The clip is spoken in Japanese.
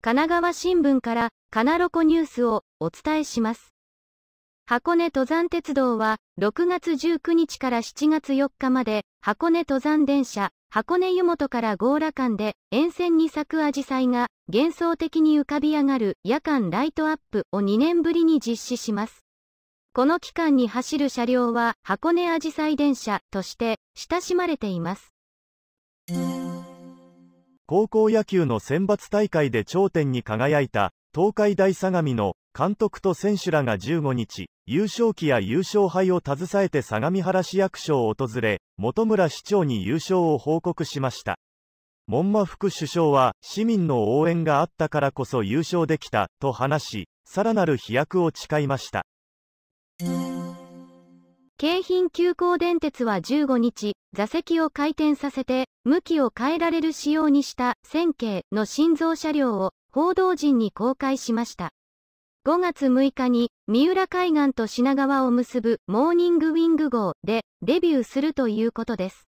神奈川新聞からカナロコニュースをお伝えします。箱根登山鉄道は6月19日から7月4日まで箱根登山電車箱根湯本から強羅間で沿線に咲くアジサイが幻想的に浮かび上がる夜間ライトアップを2年ぶりに実施します。この期間に走る車両は箱根アジサイ電車として親しまれています。高校野球の選抜大会で頂点に輝いた東海大相模の監督と選手らが15日、優勝旗や優勝杯を携えて相模原市役所を訪れ、本村市長に優勝を報告しました。門馬副首相は、市民の応援があったからこそ優勝できた、と話し、さらなる飛躍を誓いました。京浜急行電鉄は15日、座席を回転させて、向きを変えられる仕様にした1000系の心臓車両を報道陣に公開しました。5月6日に、三浦海岸と品川を結ぶモーニングウィング号でデビューするということです。